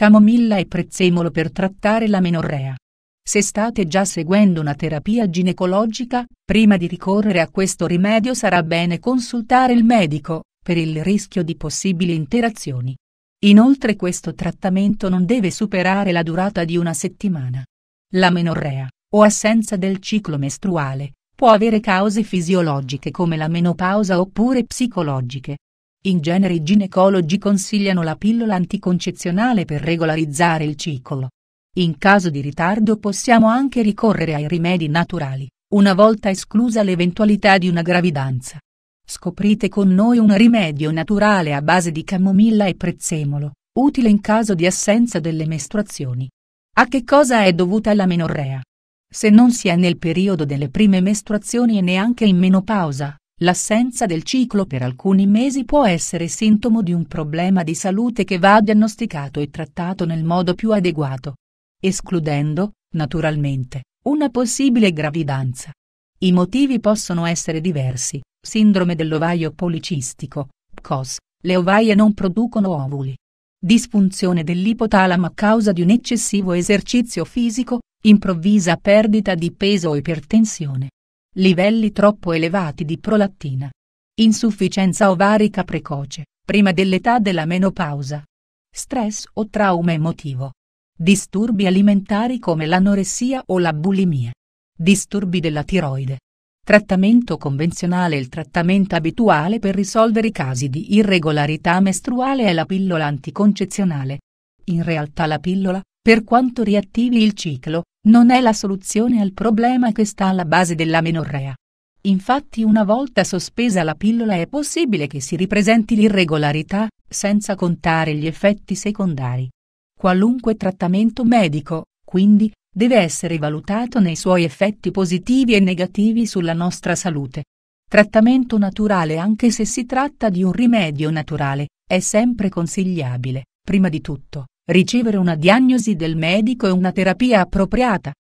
camomilla e prezzemolo per trattare la menorrea. Se state già seguendo una terapia ginecologica, prima di ricorrere a questo rimedio sarà bene consultare il medico, per il rischio di possibili interazioni. Inoltre questo trattamento non deve superare la durata di una settimana. La menorrea, o assenza del ciclo mestruale, può avere cause fisiologiche come la menopausa oppure psicologiche, in genere i ginecologi consigliano la pillola anticoncezionale per regolarizzare il ciclo. In caso di ritardo possiamo anche ricorrere ai rimedi naturali, una volta esclusa l'eventualità di una gravidanza. Scoprite con noi un rimedio naturale a base di camomilla e prezzemolo, utile in caso di assenza delle mestruazioni. A che cosa è dovuta la menorrea? Se non si è nel periodo delle prime mestruazioni e neanche in menopausa, L'assenza del ciclo per alcuni mesi può essere sintomo di un problema di salute che va diagnosticato e trattato nel modo più adeguato. Escludendo, naturalmente, una possibile gravidanza. I motivi possono essere diversi, sindrome dell'ovaio policistico, PCOS, le ovaie non producono ovuli. Disfunzione dell'ipotalamo a causa di un eccessivo esercizio fisico, improvvisa perdita di peso o ipertensione. Livelli troppo elevati di prolattina. Insufficienza ovarica precoce, prima dell'età della menopausa. Stress o trauma emotivo. Disturbi alimentari come l'anoressia o la bulimia. Disturbi della tiroide. Trattamento convenzionale Il trattamento abituale per risolvere i casi di irregolarità mestruale è la pillola anticoncezionale. In realtà la pillola, per quanto riattivi il ciclo, non è la soluzione al problema che sta alla base dell'amenorrea. Infatti una volta sospesa la pillola è possibile che si ripresenti l'irregolarità, senza contare gli effetti secondari. Qualunque trattamento medico, quindi, deve essere valutato nei suoi effetti positivi e negativi sulla nostra salute. Trattamento naturale anche se si tratta di un rimedio naturale, è sempre consigliabile, prima di tutto, ricevere una diagnosi del medico e una terapia appropriata.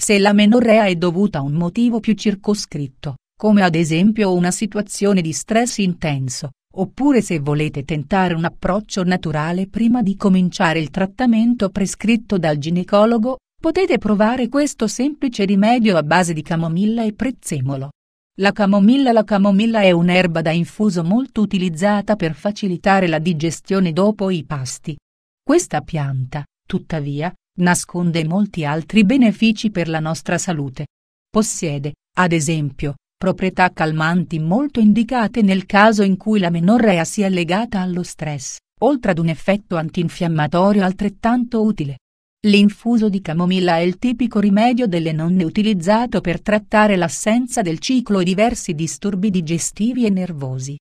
Se la menorrea è dovuta a un motivo più circoscritto, come ad esempio una situazione di stress intenso, oppure se volete tentare un approccio naturale prima di cominciare il trattamento prescritto dal ginecologo, potete provare questo semplice rimedio a base di camomilla e prezzemolo. La camomilla La camomilla è un'erba da infuso molto utilizzata per facilitare la digestione dopo i pasti, questa pianta, tuttavia, nasconde molti altri benefici per la nostra salute. Possiede, ad esempio, proprietà calmanti molto indicate nel caso in cui la menorrea sia legata allo stress, oltre ad un effetto antinfiammatorio altrettanto utile. L'infuso di camomilla è il tipico rimedio delle nonne utilizzato per trattare l'assenza del ciclo e diversi disturbi digestivi e nervosi.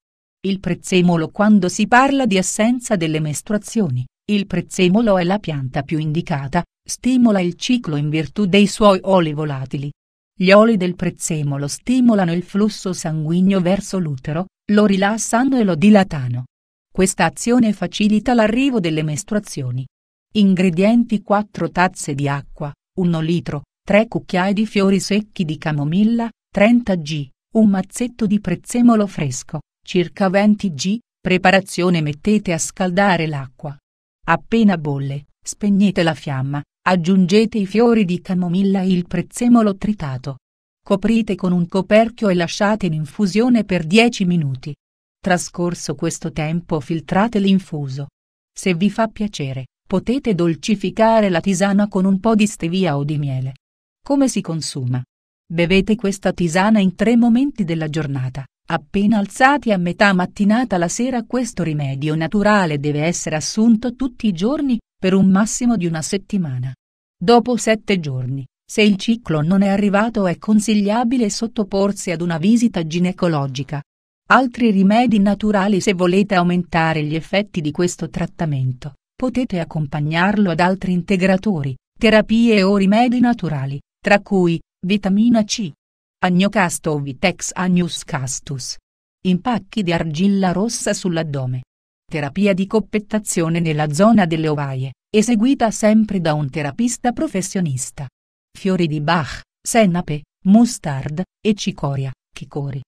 Il prezzemolo quando si parla di assenza delle mestruazioni. Il prezzemolo è la pianta più indicata, stimola il ciclo in virtù dei suoi oli volatili. Gli oli del prezzemolo stimolano il flusso sanguigno verso l'utero, lo rilassano e lo dilatano. Questa azione facilita l'arrivo delle mestruazioni. Ingredienti 4 tazze di acqua, 1 litro, 3 cucchiai di fiori secchi di camomilla, 30 g, un mazzetto di prezzemolo fresco, circa 20 g. Preparazione mettete a scaldare l'acqua Appena bolle, spegnete la fiamma, aggiungete i fiori di camomilla e il prezzemolo tritato. Coprite con un coperchio e lasciate in infusione per 10 minuti. Trascorso questo tempo filtrate l'infuso. Se vi fa piacere, potete dolcificare la tisana con un po' di stevia o di miele. Come si consuma? Bevete questa tisana in tre momenti della giornata, Appena alzati a metà mattinata la sera questo rimedio naturale deve essere assunto tutti i giorni per un massimo di una settimana. Dopo sette giorni, se il ciclo non è arrivato è consigliabile sottoporsi ad una visita ginecologica. Altri rimedi naturali se volete aumentare gli effetti di questo trattamento, potete accompagnarlo ad altri integratori, terapie o rimedi naturali, tra cui vitamina C, Agnocasto vitex agnus castus. Impacchi di argilla rossa sull'addome. Terapia di coppettazione nella zona delle ovaie, eseguita sempre da un terapista professionista. Fiori di Bach, senape, mustard e cicoria, chicori,